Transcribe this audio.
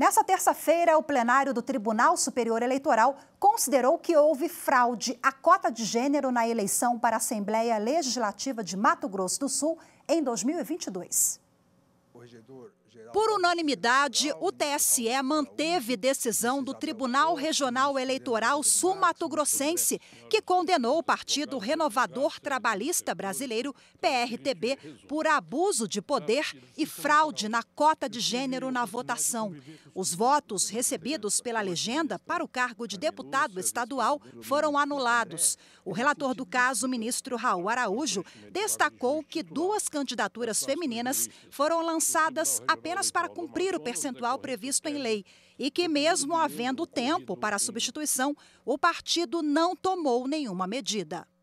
Nessa terça-feira, o plenário do Tribunal Superior Eleitoral considerou que houve fraude à cota de gênero na eleição para a Assembleia Legislativa de Mato Grosso do Sul em 2022. Por unanimidade, o TSE manteve decisão do Tribunal Regional Eleitoral Sul-Mato-Grossense, que condenou o Partido Renovador Trabalhista Brasileiro, PRTB, por abuso de poder e fraude na cota de gênero na votação. Os votos recebidos pela legenda para o cargo de deputado estadual foram anulados. O relator do caso, ministro Raul Araújo, destacou que duas candidaturas femininas foram lançadas apenas para cumprir o percentual previsto em lei e que, mesmo havendo tempo para a substituição, o partido não tomou nenhuma medida.